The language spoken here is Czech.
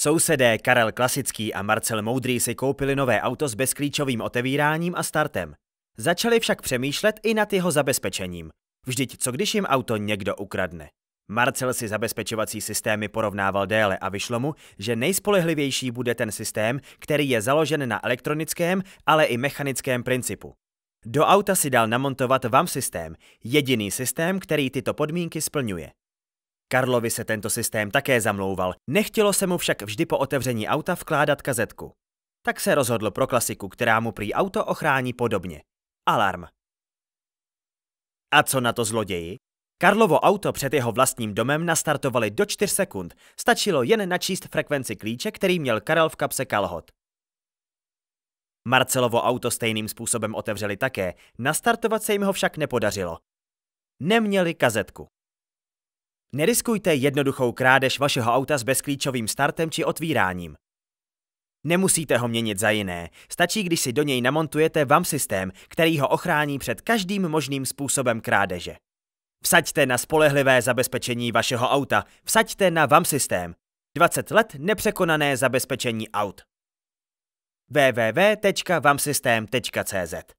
Sousedé Karel Klasický a Marcel Moudrý si koupili nové auto s bezklíčovým otevíráním a startem. Začali však přemýšlet i nad jeho zabezpečením. Vždyť co když jim auto někdo ukradne? Marcel si zabezpečovací systémy porovnával déle a vyšlo mu, že nejspolehlivější bude ten systém, který je založen na elektronickém, ale i mechanickém principu. Do auta si dal namontovat VAM systém, jediný systém, který tyto podmínky splňuje. Karlovi se tento systém také zamlouval, nechtělo se mu však vždy po otevření auta vkládat kazetku. Tak se rozhodl pro klasiku, která mu prý auto ochrání podobně. Alarm. A co na to zloději? Karlovo auto před jeho vlastním domem nastartovali do 4 sekund, stačilo jen načíst frekvenci klíče, který měl Karel v kapse kalhot. Marcelovo auto stejným způsobem otevřeli také, nastartovat se jim ho však nepodařilo. Neměli kazetku. Neriskujte jednoduchou krádež vašeho auta s bezklíčovým startem či otvíráním. Nemusíte ho měnit za jiné, stačí, když si do něj namontujete VAM systém, který ho ochrání před každým možným způsobem krádeže. Vsaďte na spolehlivé zabezpečení vašeho auta, vsaďte na VAM systém. 20 let nepřekonané zabezpečení aut. www.vamsystem.cz